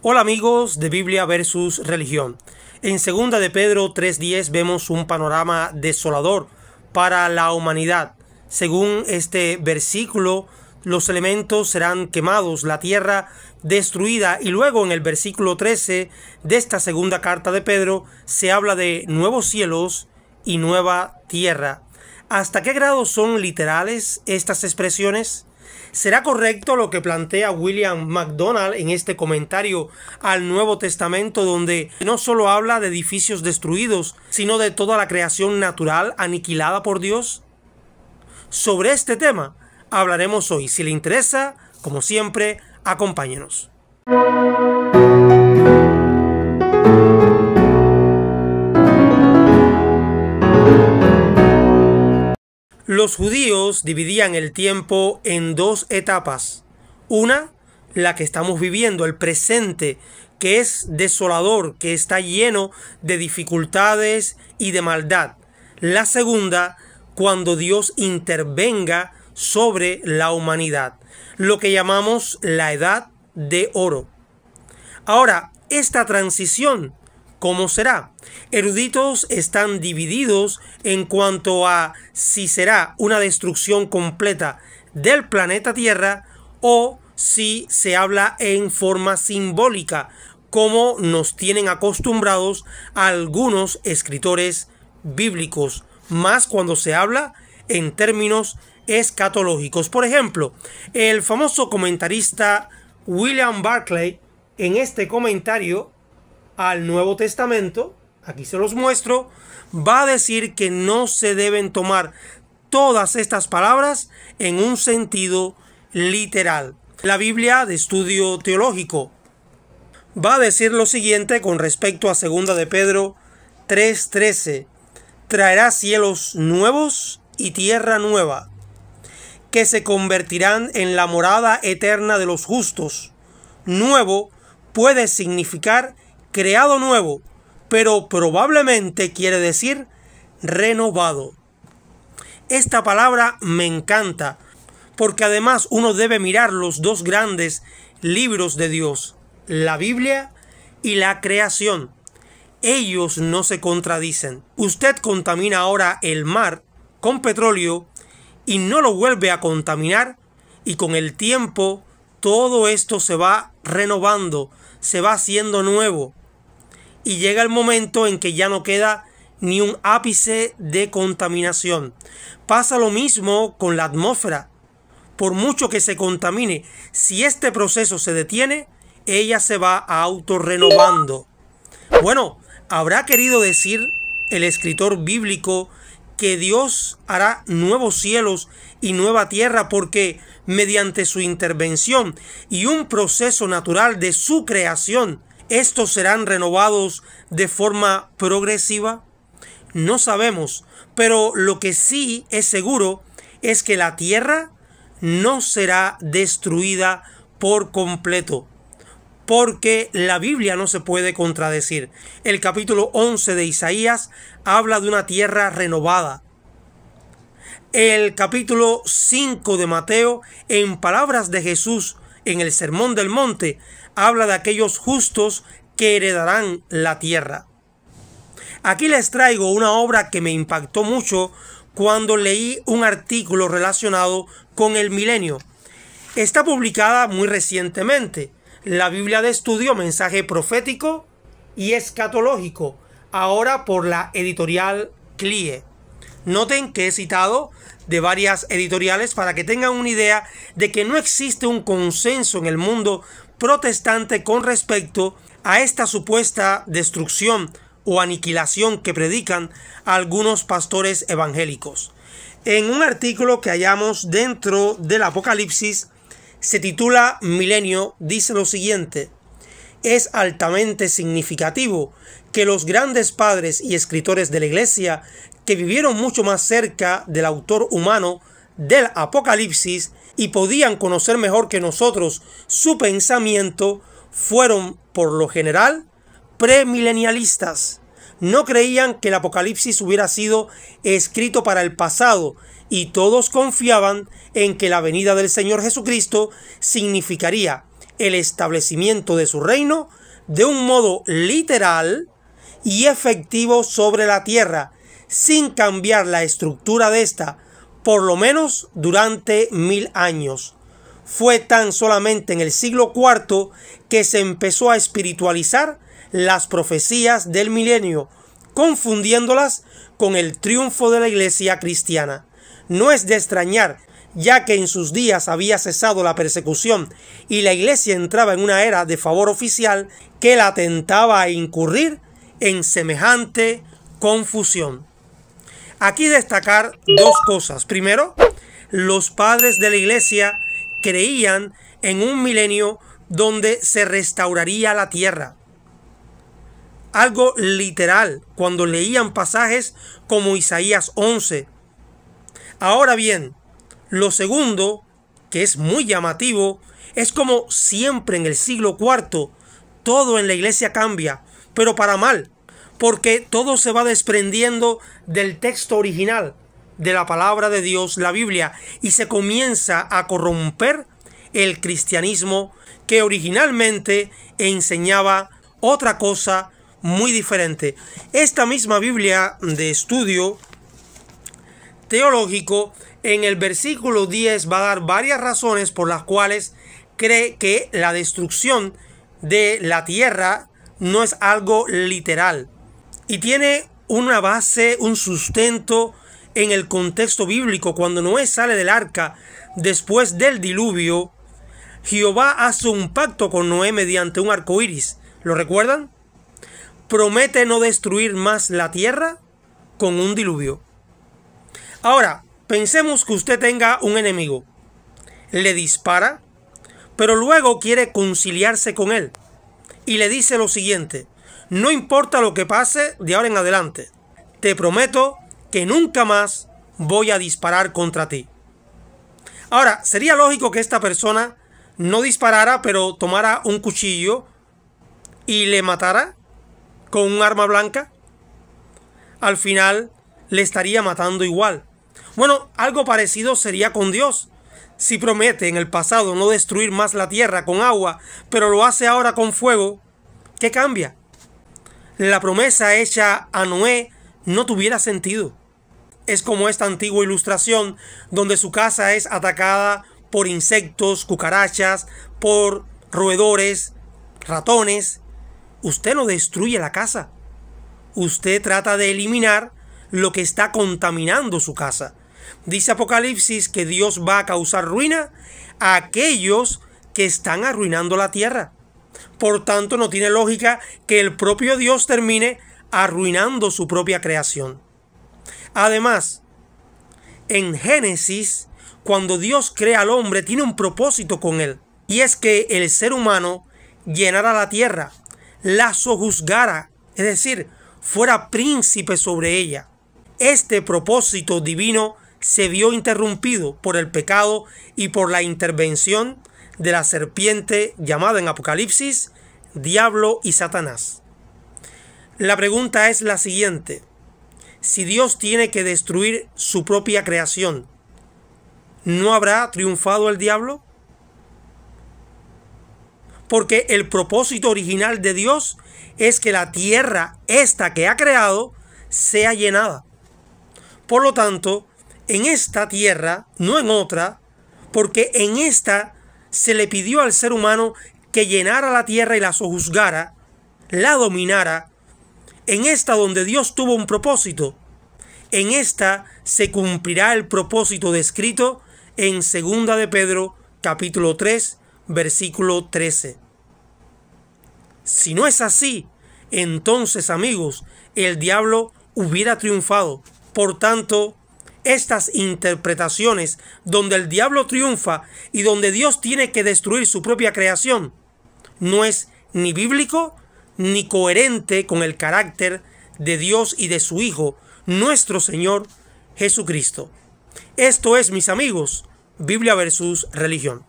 Hola amigos de Biblia versus religión. En segunda de Pedro 3:10 vemos un panorama desolador para la humanidad. Según este versículo, los elementos serán quemados, la tierra destruida y luego en el versículo 13 de esta segunda carta de Pedro se habla de nuevos cielos y nueva tierra. ¿Hasta qué grado son literales estas expresiones? ¿Será correcto lo que plantea William MacDonald en este comentario al Nuevo Testamento donde no solo habla de edificios destruidos, sino de toda la creación natural aniquilada por Dios? Sobre este tema hablaremos hoy. Si le interesa, como siempre, acompáñenos. Los judíos dividían el tiempo en dos etapas. Una, la que estamos viviendo, el presente, que es desolador, que está lleno de dificultades y de maldad. La segunda, cuando Dios intervenga sobre la humanidad, lo que llamamos la edad de oro. Ahora, esta transición cómo será. Eruditos están divididos en cuanto a si será una destrucción completa del planeta Tierra o si se habla en forma simbólica, como nos tienen acostumbrados algunos escritores bíblicos, más cuando se habla en términos escatológicos. Por ejemplo, el famoso comentarista William Barclay en este comentario al Nuevo Testamento, aquí se los muestro, va a decir que no se deben tomar todas estas palabras en un sentido literal. La Biblia de estudio teológico va a decir lo siguiente con respecto a 2 de Pedro 3:13. Traerá cielos nuevos y tierra nueva, que se convertirán en la morada eterna de los justos. Nuevo puede significar creado nuevo, pero probablemente quiere decir renovado. Esta palabra me encanta, porque además uno debe mirar los dos grandes libros de Dios, la Biblia y la creación. Ellos no se contradicen. Usted contamina ahora el mar con petróleo y no lo vuelve a contaminar y con el tiempo todo esto se va renovando, se va haciendo nuevo y llega el momento en que ya no queda ni un ápice de contaminación. Pasa lo mismo con la atmósfera. Por mucho que se contamine, si este proceso se detiene, ella se va autorrenovando. Bueno, habrá querido decir el escritor bíblico que Dios hará nuevos cielos y nueva tierra porque mediante su intervención y un proceso natural de su creación, estos serán renovados de forma progresiva? No sabemos, pero lo que sí es seguro es que la tierra no será destruida por completo, porque la Biblia no se puede contradecir. El capítulo 11 de Isaías habla de una tierra renovada. El capítulo 5 de Mateo, en palabras de Jesús, en el Sermón del Monte habla de aquellos justos que heredarán la tierra. Aquí les traigo una obra que me impactó mucho cuando leí un artículo relacionado con el milenio. Está publicada muy recientemente, la Biblia de Estudio, Mensaje Profético y Escatológico, ahora por la editorial CLIE. Noten que he citado de varias editoriales para que tengan una idea de que no existe un consenso en el mundo protestante con respecto a esta supuesta destrucción o aniquilación que predican algunos pastores evangélicos. En un artículo que hallamos dentro del Apocalipsis, se titula Milenio, dice lo siguiente, es altamente significativo que los grandes padres y escritores de la iglesia, que vivieron mucho más cerca del autor humano del Apocalipsis y podían conocer mejor que nosotros su pensamiento, fueron por lo general premilenialistas. No creían que el Apocalipsis hubiera sido escrito para el pasado y todos confiaban en que la venida del Señor Jesucristo significaría el establecimiento de su reino de un modo literal y efectivo sobre la Tierra sin cambiar la estructura de esta, por lo menos durante mil años. Fue tan solamente en el siglo IV que se empezó a espiritualizar las profecías del milenio, confundiéndolas con el triunfo de la iglesia cristiana. No es de extrañar, ya que en sus días había cesado la persecución y la iglesia entraba en una era de favor oficial que la tentaba a incurrir en semejante confusión. Aquí destacar dos cosas. Primero, los padres de la iglesia creían en un milenio donde se restauraría la tierra. Algo literal cuando leían pasajes como Isaías 11. Ahora bien, lo segundo, que es muy llamativo, es como siempre en el siglo IV, todo en la iglesia cambia, pero para mal, porque todo se va desprendiendo del texto original, de la palabra de Dios, la Biblia, y se comienza a corromper el cristianismo que originalmente enseñaba otra cosa muy diferente. Esta misma Biblia de estudio teológico en el versículo 10 va a dar varias razones por las cuales cree que la destrucción de la tierra no es algo literal y tiene una base, un sustento en el contexto bíblico. Cuando Noé sale del arca después del diluvio, Jehová hace un pacto con Noé mediante un arco iris. ¿Lo recuerdan? Promete no destruir más la tierra con un diluvio. Ahora, pensemos que usted tenga un enemigo. Le dispara, pero luego quiere conciliarse con él y le dice lo siguiente, no importa lo que pase de ahora en adelante, te prometo que nunca más voy a disparar contra ti. Ahora, sería lógico que esta persona no disparara, pero tomara un cuchillo y le matara con un arma blanca. Al final le estaría matando igual. Bueno, algo parecido sería con Dios. Si promete en el pasado no destruir más la tierra con agua, pero lo hace ahora con fuego, ¿qué cambia? La promesa hecha a Noé no tuviera sentido. Es como esta antigua ilustración donde su casa es atacada por insectos, cucarachas, por roedores, ratones. Usted no destruye la casa. Usted trata de eliminar lo que está contaminando su casa. Dice Apocalipsis que Dios va a causar ruina a aquellos que están arruinando la tierra. Por tanto, no tiene lógica que el propio Dios termine arruinando su propia creación. Además, en Génesis, cuando Dios crea al hombre, tiene un propósito con él. Y es que el ser humano llenara la tierra, la sojuzgara, es decir, fuera príncipe sobre ella. Este propósito divino se vio interrumpido por el pecado y por la intervención de la serpiente llamada en Apocalipsis, Diablo y Satanás. La pregunta es la siguiente. Si Dios tiene que destruir su propia creación, ¿no habrá triunfado el diablo? Porque el propósito original de Dios es que la tierra, esta que ha creado, sea llenada. Por lo tanto, en esta tierra, no en otra, porque en esta se le pidió al ser humano que llenara la tierra y la sojuzgara, la dominara, en esta donde Dios tuvo un propósito, en esta se cumplirá el propósito descrito en 2 de Pedro capítulo 3 versículo 13. Si no es así, entonces amigos, el diablo hubiera triunfado. Por tanto, estas interpretaciones donde el diablo triunfa y donde Dios tiene que destruir su propia creación no es ni bíblico ni coherente con el carácter de Dios y de su Hijo, nuestro Señor Jesucristo. Esto es, mis amigos, Biblia versus religión.